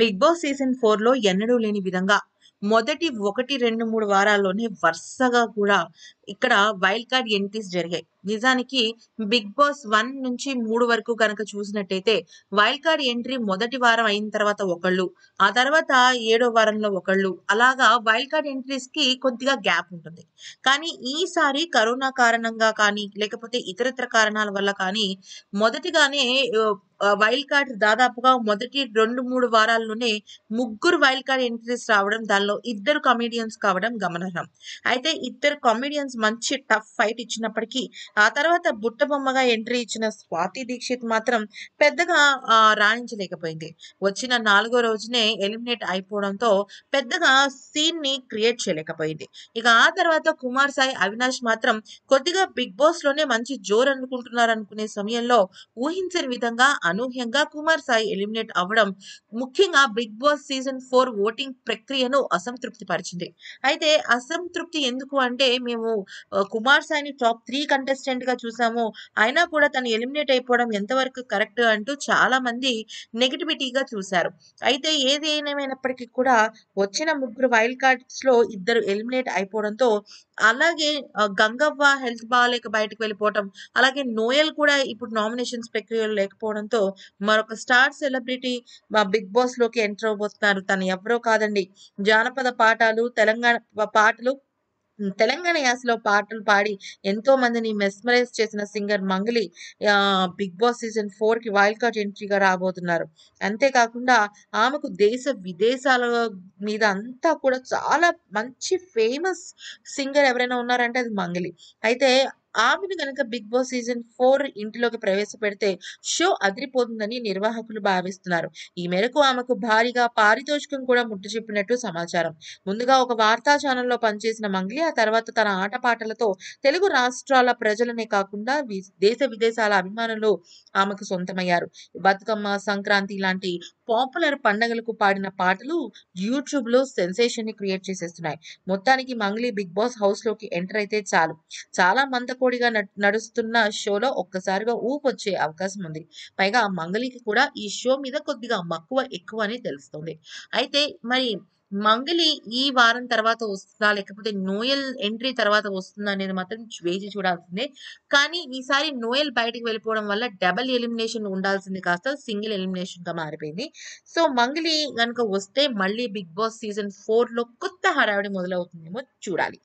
big Boss season four లో ఎన్నడూ లేని విధంగా మొదటి ఒకటి రెండు మూడు వారాల్లోనే వరుసగా కూడా ఇక్కడ వైల్డ్ కార్డ్ ఎంట్రీస్ జరిగాయి నిజానికి బిగ్ బాస్ వన్ నుంచి మూడు వరకు కనుక చూసినట్టయితే వైల్డ్ కార్డ్ ఎంట్రీ మొదటి వారం అయిన తర్వాత ఒకళ్ళు ఆ తర్వాత ఏడో వారంలో ఒకళ్ళు అలాగా వైల్డ్ కార్డ్ ఎంట్రీస్ కి కొద్దిగా గ్యాప్ ఉంటుంది కానీ ఈసారి కరోనా కారణంగా కానీ లేకపోతే ఇతరత్ర కారణాల వల్ల కానీ మొదటిగానే వైల్డ్ కార్డ్ దాదాపుగా మొదటి రెండు మూడు వారాల్లోనే ముగ్గురు వైల్డ్ కార్డ్ ఎంట్రీస్ రావడం దానిలో ఇద్దరు కమెడియన్స్ కావడం గమనార్హం అయితే ఇద్దరు కామెడియన్స్ మంచి టఫ్ ఫైట్ ఇచ్చినప్పటికీ ఆ తర్వాత బుట్టబొమ్మగా ఎంట్రీ ఇచ్చిన స్వాతి దీక్షిత్ మాత్రం పెద్దగా రాణించలేకపోయింది వచ్చిన నాలుగో రోజునే ఎలిమినేట్ అయిపోవడంతో పెద్దగా సీన్ ని క్రియేట్ చేయలేకపోయింది ఇక ఆ తర్వాత కుమార్ సాయి అవినాష్ మాత్రం కొద్దిగా బిగ్ బాస్ లోనే మంచి జోరు అనుకుంటున్నారు అనుకునే సమయంలో ఊహించని విధంగా అనూహ్యంగా కుమార్ సాయి ఎలిమినేట్ అవ్వడం ముఖ్యంగా Bigg Boss season four voting ప్రక్రియను అసంతృప్తి పరిచింది అయితే అసంతృప్తి ఎందుకు అంటే మేము కుమార్ సాయిని టాప్ త్రీ కంటెస్టెంట్ గా చూసాము అయినా కూడా తను ఎలిమినేట్ అయిపోవడం ఎంతవరకు కరెక్ట్ అంటూ చాలా మంది నెగిటివిటీగా చూశారు అయితే ఏది ఏమైనప్పటికీ కూడా వచ్చిన ముగ్గురు వైల్డ్ కార్డ్స్ లో ఇద్దరు ఎలిమినేట్ అయిపోవడంతో అలాగే గంగవ్వ హెల్త్ బాగాలేక బయటకు వెళ్ళిపోవటం అలాగే నోయల్ కూడా ఇప్పుడు నామినేషన్స్ ప్రక్రియలో లేకపోవడంతో తో మరొక స్టార్ సెలబ్రిటీ బిగ్ బాస్ లోకి ఎంటర్ అవబోతున్నారు తను ఎవరో కాదండి జానపద పాఠాలు తెలంగాణ పాటలు తెలంగాణ యాసలో పాటలు పాడి ఎంతో మందిని మెస్మరైజ్ చేసిన singer Mangli Bigg Boss season four కి వైల్డ్ కార్డ్ ఎంట్రీగా రాబోతున్నారు అంతేకాకుండా ఆమెకు దేశ విదేశాల మీద అంతా కూడా చాలా మంచి ఫేమస్ సింగర్ ఎవరైనా ఉన్నారంటే అది మంగలి అయితే ఆమెను గనక బిగ్ బాస్ సీజన్ ఫోర్ ఇంటిలోకి ప్రవేశపెడితే షో అదిరిపోతుందని నిర్వాహకులు భావిస్తున్నారు ఈ మేరకు ఆమెకు భారీగా పారితోషికం కూడా ముట్టు చెప్పినట్టు సమాచారం ముందుగా ఒక వార్తా ఛానల్లో పనిచేసిన మంగ్లి ఆ తర్వాత తన ఆటపాటలతో తెలుగు రాష్ట్రాల ప్రజలనే కాకుండా దేశ విదేశాల అభిమానులు ఆమెకు సొంతమయ్యారు బతుకమ్మ సంక్రాంతి లాంటి పాపులర్ పండగలకు పాడిన పాటలు యూట్యూబ్ లో సెన్సేషన్ ని క్రియేట్ చేసేస్తున్నాయి మొత్తానికి మంగ్లీ బిగ్ బాస్ హౌస్ లోకి ఎంటర్ అయితే చాలు చాలా మంది కోడిగా నడుస్తున్న షోలో ఒక్కసారిగా ఊపొచ్చే అవకాశం ఉంది పైగా మంగళికి కూడా ఈ షో మీద కొద్దిగా మక్కువ ఎక్కువ అని తెలుస్తుంది అయితే మరి మంగళి ఈ వారం తర్వాత వస్తుందా లేకపోతే నోయల్ ఎంట్రీ తర్వాత వస్తుందా అనేది మాత్రం వేచి చూడాల్సిందే కానీ ఈసారి నోయల్ బయటకు వెళ్ళిపోవడం వల్ల డబల్ ఎలిమినేషన్ ఉండాల్సింది కాస్త సింగిల్ ఎలిమినేషన్ గా మారిపోయింది సో మంగళి కనుక వస్తే మళ్ళీ బిగ్ బాస్ సీజన్ ఫోర్ లో కొత్త హడావిడి మొదలవుతుందేమో చూడాలి